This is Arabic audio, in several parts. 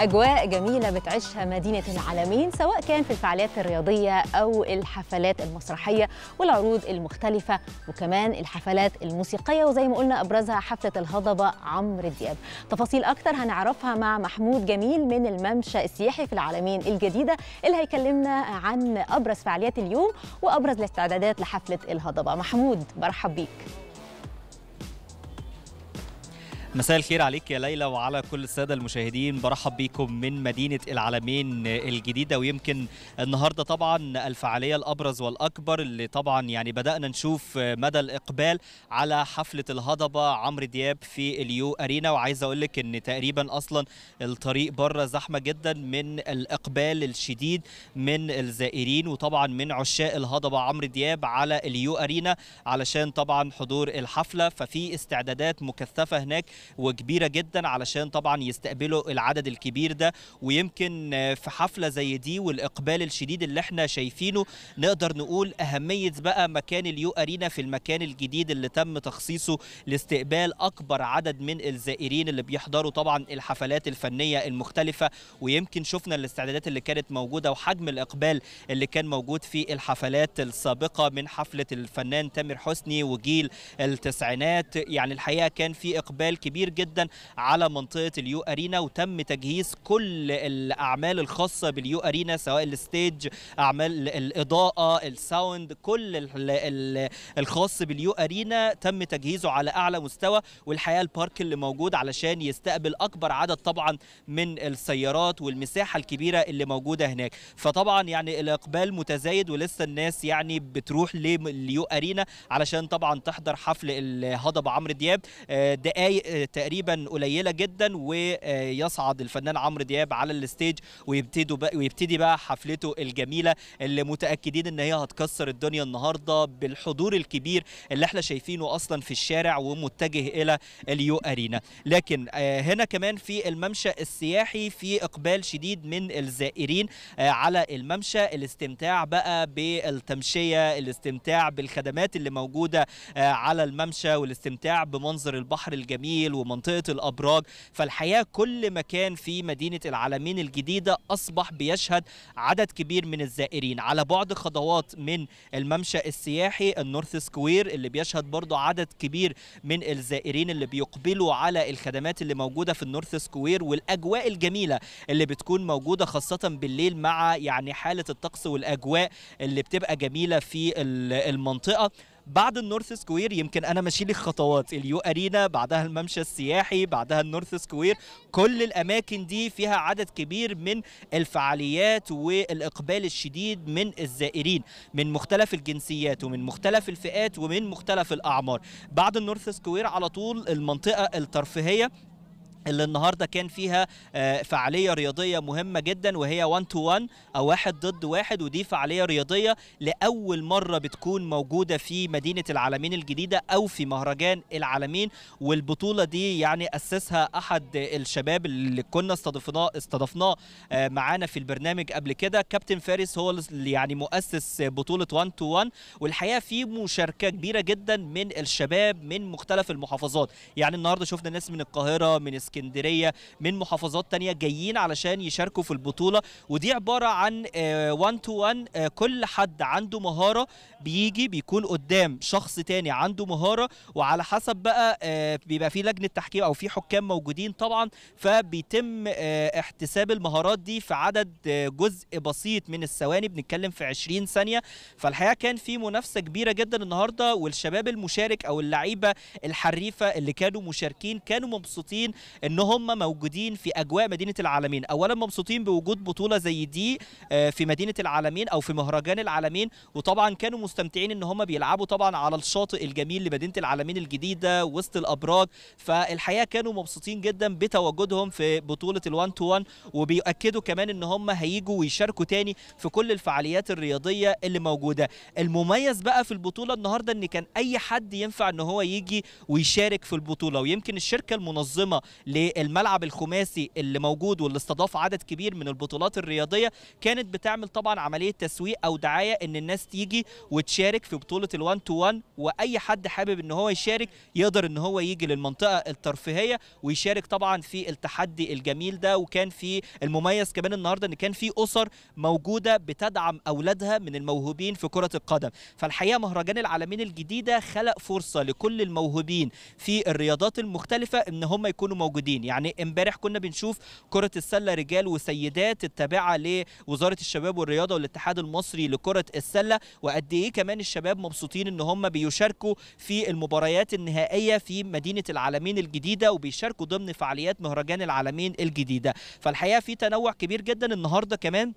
أجواء جميلة بتعيشها مدينة العالمين سواء كان في الفعاليات الرياضية أو الحفلات المسرحية والعروض المختلفة وكمان الحفلات الموسيقية وزي ما قلنا أبرزها حفلة الهضبة عمرو دياب تفاصيل أكتر هنعرفها مع محمود جميل من الممشى السياحي في العالمين الجديدة اللي هيكلمنا عن أبرز فعاليات اليوم وأبرز الاستعدادات لحفلة الهضبة محمود برحب بيك مساء الخير عليك يا ليلى وعلى كل الساده المشاهدين برحب بيكم من مدينه العالمين الجديده ويمكن النهارده طبعا الفعاليه الابرز والاكبر اللي طبعا يعني بدانا نشوف مدى الاقبال على حفله الهضبه عمرو دياب في اليو ارينا وعايز اقول لك ان تقريبا اصلا الطريق بره زحمه جدا من الاقبال الشديد من الزائرين وطبعا من عشاق الهضبه عمرو دياب على اليو ارينا علشان طبعا حضور الحفله ففي استعدادات مكثفه هناك وكبيره جدا علشان طبعا يستقبلوا العدد الكبير ده ويمكن في حفله زي دي والاقبال الشديد اللي احنا شايفينه نقدر نقول اهميه بقى مكان اليو ارينا في المكان الجديد اللي تم تخصيصه لاستقبال اكبر عدد من الزائرين اللي بيحضروا طبعا الحفلات الفنيه المختلفه ويمكن شفنا الاستعدادات اللي كانت موجوده وحجم الاقبال اللي كان موجود في الحفلات السابقه من حفله الفنان تامر حسني وجيل التسعينات يعني الحقيقه كان في اقبال كبير كبير جدا على منطقه اليو ارينا وتم تجهيز كل الاعمال الخاصه باليو ارينا سواء الستيج اعمال الاضاءه الساوند كل الخاص باليو ارينا تم تجهيزه على اعلى مستوى والحقيقه البارك اللي موجود علشان يستقبل اكبر عدد طبعا من السيارات والمساحه الكبيره اللي موجوده هناك فطبعا يعني الاقبال متزايد ولسه الناس يعني بتروح لليو ارينا علشان طبعا تحضر حفل الهضبه عمرو دياب آه، دقائق تقريبا قليله جدا ويصعد الفنان عمرو دياب على الستيج ويبتدوا بقى ويبتدي بقى حفلته الجميله اللي متاكدين ان هي هتكسر الدنيا النهارده بالحضور الكبير اللي احنا شايفينه اصلا في الشارع ومتجه الى اليو ارينا لكن آه، هنا كمان في الممشى السياحي في اقبال شديد من الزائرين آه، على الممشى الاستمتاع بقى بالتمشيه الاستمتاع بالخدمات اللي موجوده آه، على الممشى والاستمتاع بمنظر البحر الجميل الخليل ومنطقه الابراج فالحقيقه كل مكان في مدينه العالمين الجديده اصبح بيشهد عدد كبير من الزائرين على بعد خطوات من الممشى السياحي النورث سكوير اللي بيشهد برضه عدد كبير من الزائرين اللي بيقبلوا على الخدمات اللي موجوده في النورث سكوير والاجواء الجميله اللي بتكون موجوده خاصه بالليل مع يعني حاله الطقس والاجواء اللي بتبقى جميله في المنطقه بعد النورث سكوير يمكن انا ماشي لك خطوات اليو ارينا بعدها الممشى السياحي بعدها النورث سكوير كل الاماكن دي فيها عدد كبير من الفعاليات والاقبال الشديد من الزائرين من مختلف الجنسيات ومن مختلف الفئات ومن مختلف الاعمار بعد النورث سكوير على طول المنطقه الترفيهيه اللي النهارده كان فيها آه، فعاليه رياضيه مهمه جدا وهي 1 تو 1 او واحد ضد واحد ودي فعاليه رياضيه لاول مره بتكون موجوده في مدينه العالمين الجديده او في مهرجان العالمين والبطوله دي يعني اسسها احد الشباب اللي كنا استضفناه استضفناه معانا في البرنامج قبل كده كابتن فارس هو يعني مؤسس بطوله 1 تو 1 والحقيقه في مشاركه كبيره جدا من الشباب من مختلف المحافظات يعني النهارده شفنا ناس من القاهره من اسكندريه من محافظات تانية جايين علشان يشاركوا في البطوله ودي عباره عن 1 تو 1 كل حد عنده مهاره بيجي بيكون قدام شخص تاني عنده مهاره وعلى حسب بقى آه، بيبقى في لجنه تحكيم او في حكام موجودين طبعا فبيتم آه، احتساب المهارات دي في عدد آه، جزء بسيط من الثواني بنتكلم في 20 ثانيه فالحقيقه كان في منافسه كبيره جدا النهارده والشباب المشارك او اللعيبه الحريفه اللي كانوا مشاركين كانوا مبسوطين ان هم موجودين في اجواء مدينه العالمين اولا مبسوطين بوجود بطوله زي دي آه، في مدينه العالمين او في مهرجان العالمين وطبعا كانوا مستمتعين ان هم بيلعبوا طبعا على الشاطئ الجميل لمدينه العالمين الجديده وسط الابراج فالحقيقه كانوا مبسوطين جدا بتواجدهم في بطوله ال1 تو 1 وبيؤكدوا كمان ان هم هيجوا ويشاركوا تاني في كل الفعاليات الرياضيه اللي موجوده المميز بقى في البطوله النهارده ان كان اي حد ينفع ان هو يجي ويشارك في البطوله ويمكن الشركه المنظمه للملعب الخماسي اللي موجود واللي استضاف عدد كبير من البطولات الرياضيه كانت بتعمل طبعا عمليه تسويق او دعايه ان الناس تيجي وتشارك في بطوله ال1 تو 1 واي حد حابب ان هو يشارك يقدر ان هو يجي للمنطقه الترفيهيه ويشارك طبعا في التحدي الجميل ده وكان في المميز كمان النهارده ان كان في اسر موجوده بتدعم اولادها من الموهوبين في كره القدم فالحقيقه مهرجان العالمين الجديده خلق فرصه لكل الموهوبين في الرياضات المختلفه ان هم يكونوا موجودين موجودين يعني امبارح كنا بنشوف كرة السلة رجال وسيدات التابعة لوزارة الشباب والرياضة والاتحاد المصري لكرة السلة وقد ايه كمان الشباب مبسوطين ان هم بيشاركوا في المباريات النهائية في مدينة العالمين الجديدة وبيشاركوا ضمن فعاليات مهرجان العالمين الجديدة فالحقيقة في تنوع كبير جدا النهاردة كمان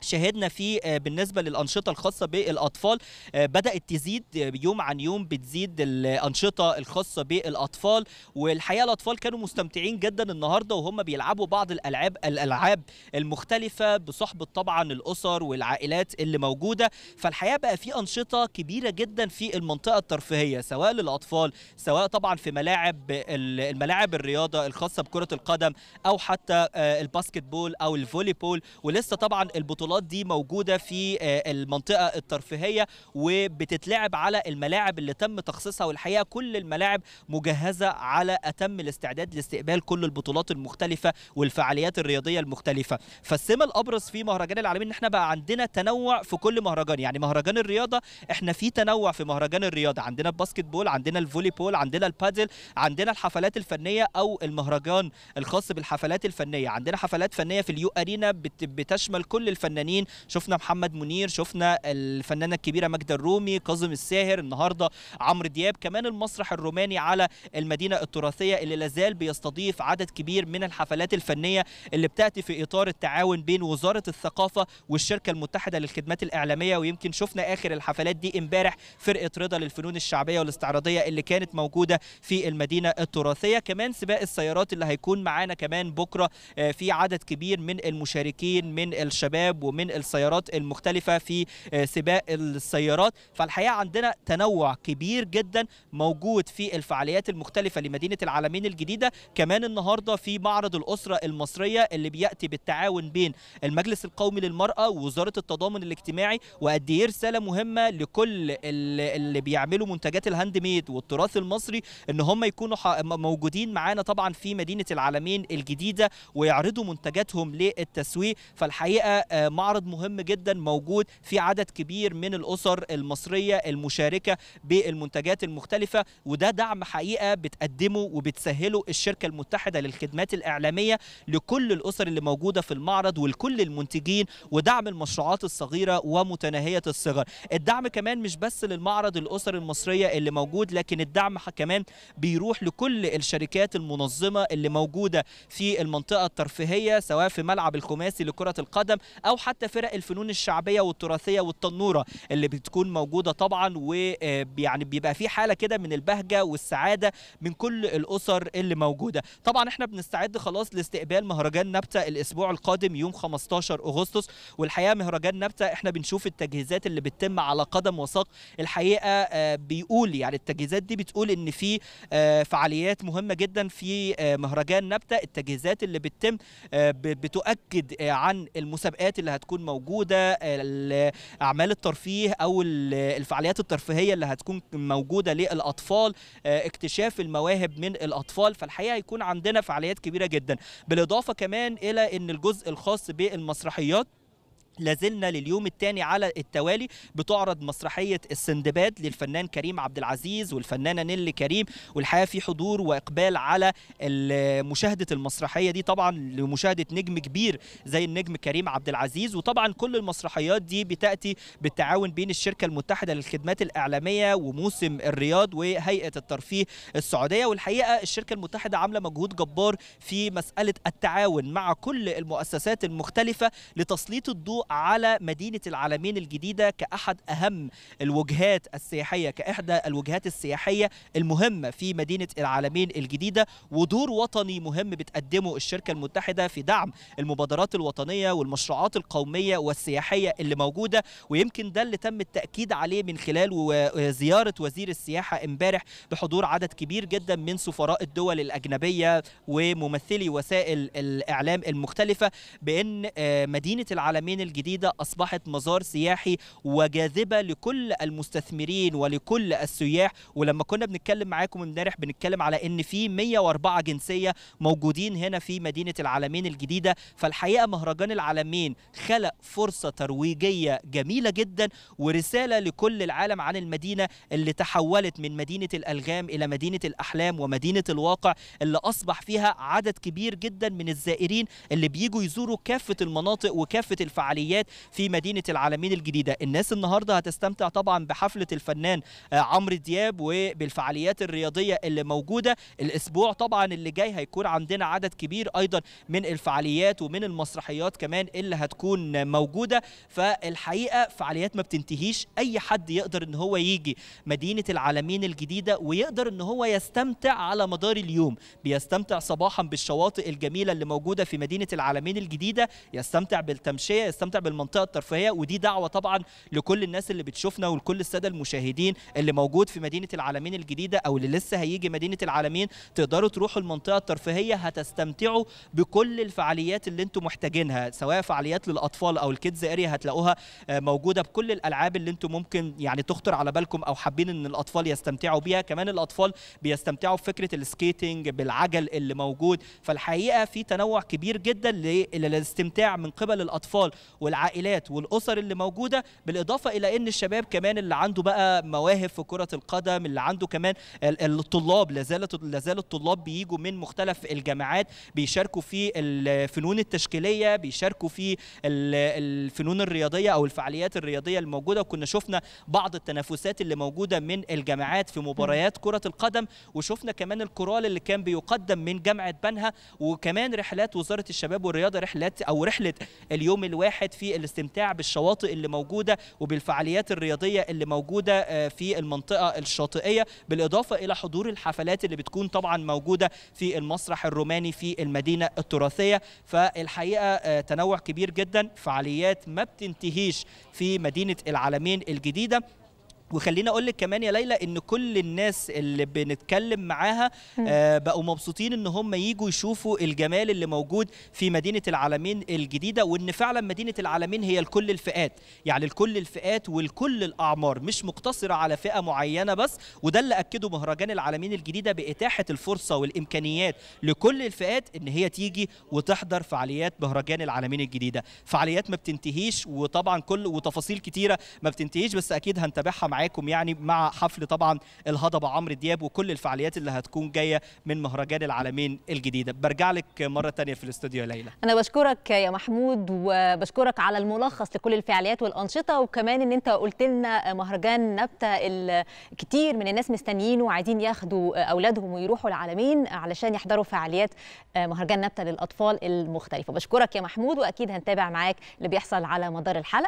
شاهدنا فيه آه، بالنسبة للأنشطة الخاصة بالأطفال آه، بدأت تزيد آه، يوم عن يوم بتزيد الأنشطة الخاصة بالأطفال والحقيقة الأطفال كانوا مستمتعين جدا النهاردة وهم بيلعبوا بعض الألعاب الألعاب المختلفة بصحبة طبعا الأسر والعائلات اللي موجودة فالحقيقة بقى في أنشطة كبيرة جدا في المنطقة الترفيهية سواء للأطفال سواء طبعا في ملاعب الملاعب الرياضة الخاصة بكرة القدم أو حتى الباسكت بول أو الفولي بول ولسه طبعا البطولات البطولات دي موجوده في آه، المنطقه الترفيهيه وبتتلعب على الملاعب اللي تم تخصيصها والحقيقه كل الملاعب مجهزه على اتم الاستعداد لاستقبال كل البطولات المختلفه والفعاليات الرياضيه المختلفه فالسمه الابرز في مهرجان العالمين ان احنا بقى عندنا تنوع في كل مهرجان يعني مهرجان الرياضه احنا في تنوع في مهرجان الرياضه عندنا الباسكت بول عندنا الفولي بول عندنا البادل عندنا الحفلات الفنيه او المهرجان الخاص بالحفلات الفنيه عندنا حفلات فنيه في اليو ارينا بتشمل كل الفنانين الفنانين شفنا محمد منير شفنا الفنانه الكبيره ماجده الرومي كاظم الساهر النهارده عمرو دياب كمان المسرح الروماني على المدينه التراثيه اللي لازال بيستضيف عدد كبير من الحفلات الفنيه اللي بتاتي في اطار التعاون بين وزاره الثقافه والشركه المتحده للخدمات الاعلاميه ويمكن شفنا اخر الحفلات دي امبارح فرقه رضا للفنون الشعبيه والاستعراضيه اللي كانت موجوده في المدينه التراثيه كمان سباق السيارات اللي هيكون معانا كمان بكره آه، في عدد كبير من المشاركين من الشباب ومن السيارات المختلفة في آه، سباق السيارات فالحقيقة عندنا تنوع كبير جدا موجود في الفعاليات المختلفة لمدينة العالمين الجديدة كمان النهاردة في معرض الأسرة المصرية اللي بيأتي بالتعاون بين المجلس القومي للمرأة ووزارة التضامن الاجتماعي وقد إيه رسالة مهمة لكل اللي بيعملوا منتجات الهاند ميد والتراث المصري ان هم يكونوا موجودين معانا طبعا في مدينة العالمين الجديدة ويعرضوا منتجاتهم للتسويق فالحقيقة آه، معرض مهم جدا موجود في عدد كبير من الاسر المصريه المشاركه بالمنتجات المختلفه وده دعم حقيقه بتقدمه وبتسهله الشركه المتحده للخدمات الاعلاميه لكل الاسر اللي موجوده في المعرض ولكل المنتجين ودعم المشروعات الصغيره ومتناهيه الصغر الدعم كمان مش بس للمعرض الاسر المصريه اللي موجود لكن الدعم كمان بيروح لكل الشركات المنظمه اللي موجوده في المنطقه الترفيهيه سواء في ملعب الخماسي لكره القدم او حتى حتى فرق الفنون الشعبيه والتراثيه والتنوره اللي بتكون موجوده طبعا ويعني آه، بيبقى في حاله كده من البهجه والسعاده من كل الاسر اللي موجوده طبعا احنا بنستعد خلاص لاستقبال مهرجان نبته الاسبوع القادم يوم 15 اغسطس والحقيقه مهرجان نبته احنا بنشوف التجهيزات اللي بتتم على قدم وساق الحقيقه آه، بيقول يعني التجهيزات دي بتقول ان في آه، فعاليات مهمه جدا في مهرجان نبته التجهيزات اللي بتتم بتؤكد عن المسابقات اللي اللي هتكون موجوده اعمال الترفيه او الفعاليات الترفيهيه اللي هتكون موجوده للاطفال آه، اكتشاف المواهب من الاطفال فالحقيقه هيكون عندنا فعاليات كبيره جدا بالاضافه كمان الى ان الجزء الخاص بالمسرحيات لازلنا لليوم الثاني على التوالي بتعرض مسرحيه السندباد للفنان كريم عبد العزيز والفنانه نيل كريم والحقيقه في حضور واقبال على مشاهده المسرحيه دي طبعا لمشاهده نجم كبير زي النجم كريم عبد العزيز وطبعا كل المسرحيات دي بتاتي بالتعاون بين الشركه المتحده للخدمات الاعلاميه وموسم الرياض وهيئه الترفيه السعوديه والحقيقه الشركه المتحده عامله مجهود جبار في مساله التعاون مع كل المؤسسات المختلفه لتسليط الضوء على مدينة العالمين الجديدة كأحد أهم الوجهات السياحية كإحدى الوجهات السياحية المهمة في مدينة العالمين الجديدة ودور وطني مهم بتقدمه الشركة المتحدة في دعم المبادرات الوطنية والمشروعات القومية والسياحية اللي موجودة ويمكن ده اللي تم التأكيد عليه من خلال زيارة وزير السياحة امبارح بحضور عدد كبير جدا من سفراء الدول الأجنبية وممثلي وسائل الإعلام المختلفة بأن آه، مدينة العالمين الجديدة أصبحت مزار سياحي وجاذبة لكل المستثمرين ولكل السياح ولما كنا بنتكلم معاكم امبارح بنتكلم على ان في 104 جنسية موجودين هنا في مدينة العالمين الجديدة فالحقيقة مهرجان العالمين خلق فرصة ترويجية جميلة جدا ورسالة لكل العالم عن المدينة اللي تحولت من مدينة الألغام إلى مدينة الأحلام ومدينة الواقع اللي أصبح فيها عدد كبير جدا من الزائرين اللي بيجوا يزوروا كافة المناطق وكافة الفعاليات الفعاليات في مدينه العالمين الجديده الناس النهارده هتستمتع طبعا بحفله الفنان آه، عمرو دياب وبالفعاليات الرياضيه اللي موجوده الاسبوع طبعا اللي جاي هيكون عندنا عدد كبير ايضا من الفعاليات ومن المسرحيات كمان اللي هتكون موجوده فالحقيقه فعاليات ما بتنتهيش اي حد يقدر ان هو يجي مدينه العالمين الجديده ويقدر ان هو يستمتع على مدار اليوم بيستمتع صباحا بالشواطئ الجميله اللي موجوده في مدينه العالمين الجديده يستمتع بالتمشيه يستمتع تستمتع بالمنطقه الترفيهيه ودي دعوه طبعا لكل الناس اللي بتشوفنا ولكل الساده المشاهدين اللي موجود في مدينه العالمين الجديده او اللي لسه هيجي مدينه العالمين تقدروا تروحوا المنطقه الترفيهيه هتستمتعوا بكل الفعاليات اللي انتم محتاجينها سواء فعاليات للاطفال او الكيدز اريا هتلاقوها آه، موجوده بكل الالعاب اللي انتم ممكن يعني تخطر على بالكم او حابين ان الاطفال يستمتعوا بيها كمان الاطفال بيستمتعوا بفكره السكيتنج بالعجل اللي موجود فالحقيقه في تنوع كبير جدا للاستمتاع من قبل الاطفال والعائلات والاسر اللي موجوده بالاضافه الى ان الشباب كمان اللي عنده بقى مواهب في كره القدم اللي عنده كمان الطلاب لازالت لازال الطلاب بييجوا من مختلف الجامعات بيشاركوا في الفنون التشكيليه بيشاركوا في الفنون الرياضيه او الفعاليات الرياضيه الموجوده وكنا شفنا بعض التنافسات اللي موجوده من الجامعات في مباريات كره القدم وشفنا كمان الكرال اللي كان بيقدم من جامعه بنها وكمان رحلات وزاره الشباب والرياضه رحلات او رحله اليوم الواحد تساعد في الاستمتاع بالشواطئ اللي موجوده وبالفعاليات الرياضيه اللي موجوده آه، في المنطقه الشاطئيه بالاضافه الى حضور الحفلات اللي بتكون طبعا موجوده في المسرح الروماني في المدينه التراثيه فالحقيقه آه، تنوع كبير جدا فعاليات ما بتنتهيش في مدينه العالمين الجديده وخليني اقول لك كمان يا ليلى ان كل الناس اللي بنتكلم معاها آه بقوا مبسوطين ان هم يجوا يشوفوا الجمال اللي موجود في مدينه العالمين الجديده وان فعلا مدينه العالمين هي لكل الفئات يعني لكل الفئات ولكل الاعمار مش مقتصره على فئه معينه بس وده اللي اكده مهرجان العالمين الجديده باتاحه الفرصه والامكانيات لكل الفئات ان هي تيجي وتحضر فعاليات مهرجان العالمين الجديده فعاليات ما بتنتهيش وطبعا كل وتفاصيل كتيره ما بتنتهيش بس اكيد هنتابعها مع معاكم يعني مع حفل طبعا الهضبه عمرو دياب وكل الفعاليات اللي هتكون جايه من مهرجان العالمين الجديده برجع لك مره ثانيه في الاستوديو ليلى انا بشكرك يا محمود وبشكرك على الملخص لكل الفعاليات والانشطه وكمان ان انت قلت لنا مهرجان نبته كتير من الناس مستنيينه وعايزين ياخدوا اولادهم ويروحوا العالمين علشان يحضروا فعاليات مهرجان نبته للاطفال المختلفه بشكرك يا محمود واكيد هنتابع معاك اللي بيحصل على مدار الحلقه